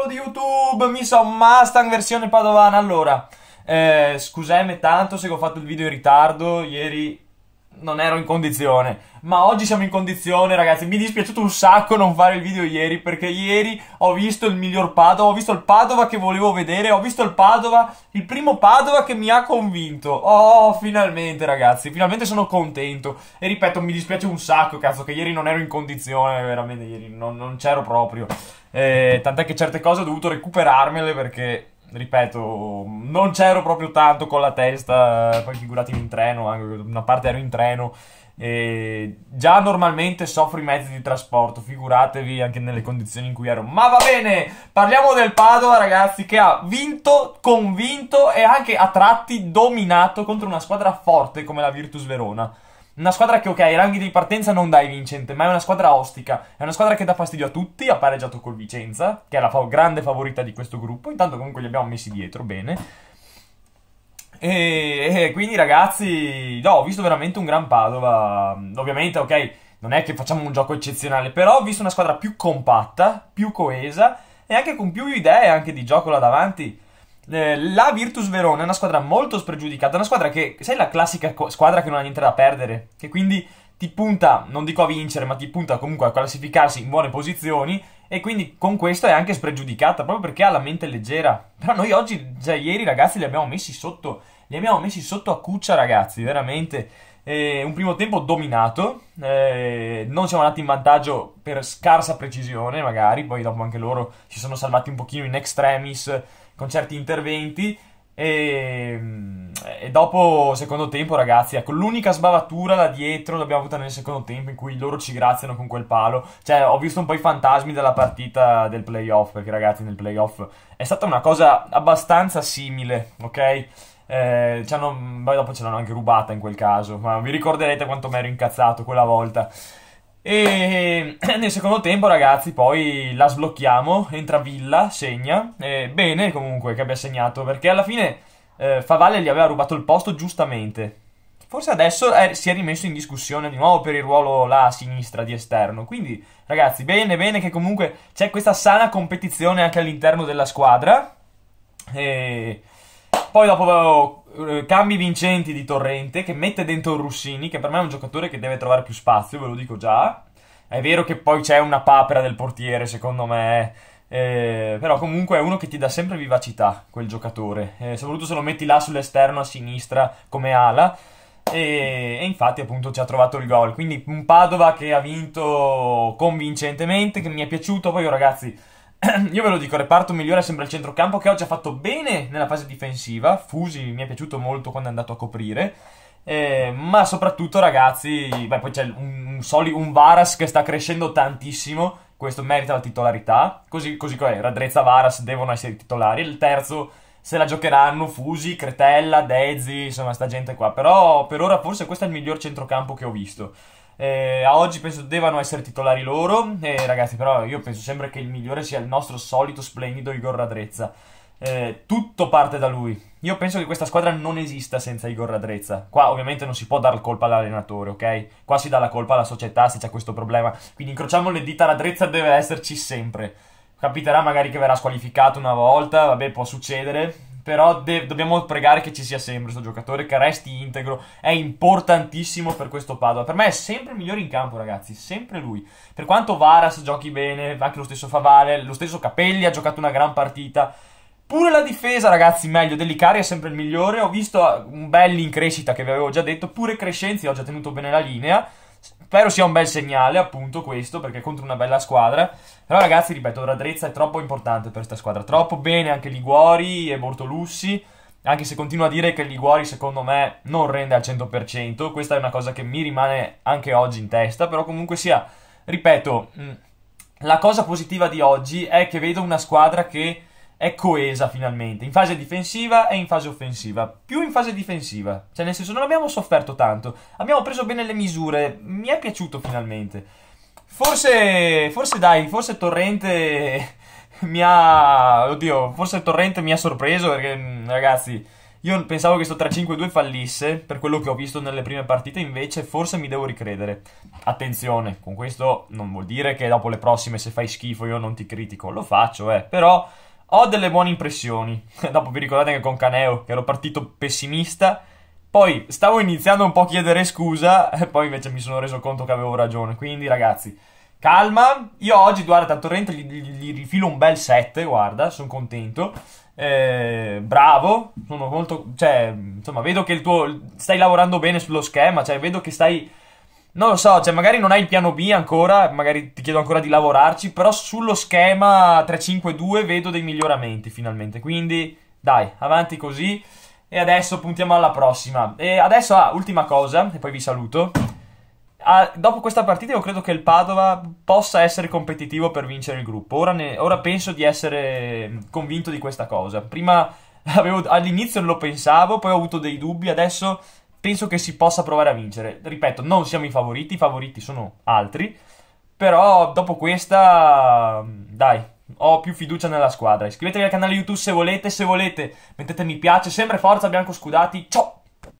popolo di YouTube, mi so Mustang versione padovana. Allora, eh, scusami tanto se ho fatto il video in ritardo, ieri non ero in condizione. Ma oggi siamo in condizione, ragazzi. Mi è dispiaciuto un sacco non fare il video ieri, perché ieri ho visto il miglior Padova, ho visto il Padova che volevo vedere, ho visto il Padova, il primo Padova che mi ha convinto. Oh, finalmente, ragazzi, finalmente sono contento. E ripeto, mi dispiace un sacco, cazzo, che ieri non ero in condizione, veramente, ieri non, non c'ero proprio. Eh, tant'è che certe cose ho dovuto recuperarmele perché ripeto, non c'ero proprio tanto con la testa, eh, poi figuratevi in treno, anche una parte ero in treno. E già normalmente soffro i mezzi di trasporto, figuratevi anche nelle condizioni in cui ero. Ma va bene, parliamo del Padova, ragazzi, che ha vinto, convinto e anche a tratti dominato contro una squadra forte come la Virtus Verona. Una squadra che, ok, ai ranghi di partenza non dai vincente, ma è una squadra ostica. È una squadra che dà fastidio a tutti. Ha pareggiato col Vicenza, che è la fa- grande favorita di questo gruppo. Intanto, comunque, li abbiamo messi dietro bene. E, e quindi, ragazzi, no, ho visto veramente un gran Padova. Ovviamente, ok, non è che facciamo un gioco eccezionale, però ho visto una squadra più compatta, più coesa e anche con più idee anche di gioco là davanti eh, la Virtus Verona è una squadra molto spregiudicata, una squadra che, sei la classica squadra che non ha niente da perdere, che quindi ti punta, non dico a vincere, ma ti punta comunque a classificarsi in buone posizioni e quindi con questo è anche spregiudicata, proprio perché ha la mente leggera. Però noi oggi, già ieri ragazzi, li abbiamo messi sotto, li abbiamo messi sotto a cuccia ragazzi, veramente. Eh, un primo tempo dominato, eh, non siamo andati in vantaggio per scarsa precisione magari, poi dopo anche loro si sono salvati un pochino in extremis con certi interventi. E, ehm, e, dopo secondo tempo, ragazzi, ecco, l'unica sbavatura là dietro l'abbiamo avuta nel secondo tempo in cui loro ci graziano con quel palo. Cioè, ho visto un po' i fantasmi della partita del playoff, perché ragazzi, nel playoff è stata una cosa abbastanza simile, ok? Eh, poi dopo ce l'hanno anche rubata in quel caso, ma vi ricorderete quanto mi ero incazzato quella volta. E eh, nel secondo tempo, ragazzi, poi la sblocchiamo, entra Villa, segna. Eh, bene comunque che abbia segnato, perché alla fine eh, Favale gli aveva rubato il posto giustamente. Forse adesso è, eh, si è rimesso in discussione di nuovo per il ruolo là a sinistra di esterno. Quindi, ragazzi, bene, bene che comunque c'è questa sana competizione anche all'interno della squadra. E poi dopo eh, cambi vincenti di Torrente che mette dentro Russini, che per me è un giocatore che deve trovare più spazio, ve lo dico già. È vero che poi c'è una papera del portiere, secondo me, eh, però comunque è uno che ti dà sempre vivacità, quel giocatore, eh, soprattutto se lo metti là sull'esterno a sinistra come ala. E, e, infatti appunto ci ha trovato il gol. Quindi un Padova che ha vinto convincentemente, che mi è piaciuto. Poi oh, ragazzi io ve lo dico, il reparto migliore sembra il centrocampo che oggi ha fatto bene nella fase difensiva. Fusi mi è piaciuto molto quando è andato a coprire. Eh, ma soprattutto, ragazzi, beh, poi c'è un, un, soli, un, Varas che sta crescendo tantissimo. Questo merita la titolarità. Così, così è, Radrezza Varas devono essere titolari. Il terzo se la giocheranno Fusi, Cretella, Dezzi, insomma, sta gente qua. Però per ora forse questo è il miglior centrocampo che ho visto. Eh, a oggi penso debbano essere titolari loro. Eh, ragazzi, però io penso sempre che il migliore sia il nostro solito splendido Igor Radrezza. Eh, tutto parte da lui. Io penso che questa squadra non esista senza Igor Radrezza. Qua ovviamente non si può dar la colpa all'allenatore, ok? Qua si dà la colpa alla società se c'è questo problema. Quindi incrociamo le dita, Radrezza deve esserci sempre. Capiterà magari che verrà squalificato una volta, vabbè può succedere, però de- dobbiamo pregare che ci sia sempre questo giocatore, che resti integro. È importantissimo per questo Padova. Per me è sempre il migliore in campo, ragazzi. Sempre lui. Per quanto Varas giochi bene, anche lo stesso Favale, lo stesso Capelli ha giocato una gran partita. Pure la difesa, ragazzi, meglio. Dell'Icari è sempre il migliore. Ho visto ah, un Belli in crescita, che vi avevo già detto. Pure Crescenzi ha già tenuto bene la linea. Spero sia un bel segnale, appunto, questo, perché contro una bella squadra. Però, ragazzi, ripeto, Radrezza è troppo importante per questa squadra. Troppo bene anche Liguori e Bortolussi. Anche se continuo a dire che Liguori, secondo me, non rende al 100%. Questa è una cosa che mi rimane anche oggi in testa. Però, comunque sia, ripeto, mm, la cosa positiva di oggi è che vedo una squadra che è coesa finalmente, in fase difensiva e in fase offensiva, più in fase difensiva, cioè nel senso non abbiamo sofferto tanto, abbiamo preso bene le misure, mi è piaciuto finalmente. Forse, forse dai, forse Torrente mi ha, oddio, forse Torrente mi ha sorpreso perché mm, ragazzi, io pensavo che questo 3-5-2 fallisse per quello che ho visto nelle prime partite, invece forse mi devo ricredere. Attenzione, con questo non vuol dire che dopo le prossime se fai schifo io non ti critico, lo faccio, eh, però ho delle buone impressioni. Dopo vi ricordate che con Caneo, che ero partito pessimista, poi stavo iniziando un po' a chiedere scusa e poi invece mi sono reso conto che avevo ragione. Quindi ragazzi, calma. Io oggi, guarda, tanto Torrente gli, gli, gli, rifilo un bel 7, guarda, sono contento. Eh, bravo, sono molto... Cioè, insomma, vedo che il tuo... Stai lavorando bene sullo schema, cioè vedo che stai non lo so, cioè magari non hai il piano B ancora, magari ti chiedo ancora di lavorarci, però sullo schema 3-5-2 vedo dei miglioramenti finalmente, quindi dai, avanti così e adesso puntiamo alla prossima. E adesso, ah, ultima cosa, e poi vi saluto. Ah, dopo questa partita io credo che il Padova possa essere competitivo per vincere il gruppo, ora, ne, ora penso di essere convinto di questa cosa. Prima all'inizio non lo pensavo, poi ho avuto dei dubbi, adesso penso che si possa provare a vincere. Ripeto, non siamo i favoriti, i favoriti sono altri, però dopo questa, dai, ho più fiducia nella squadra. Iscrivetevi al canale YouTube se volete, se volete mettete mi piace, sempre forza Bianco Scudati, ciao!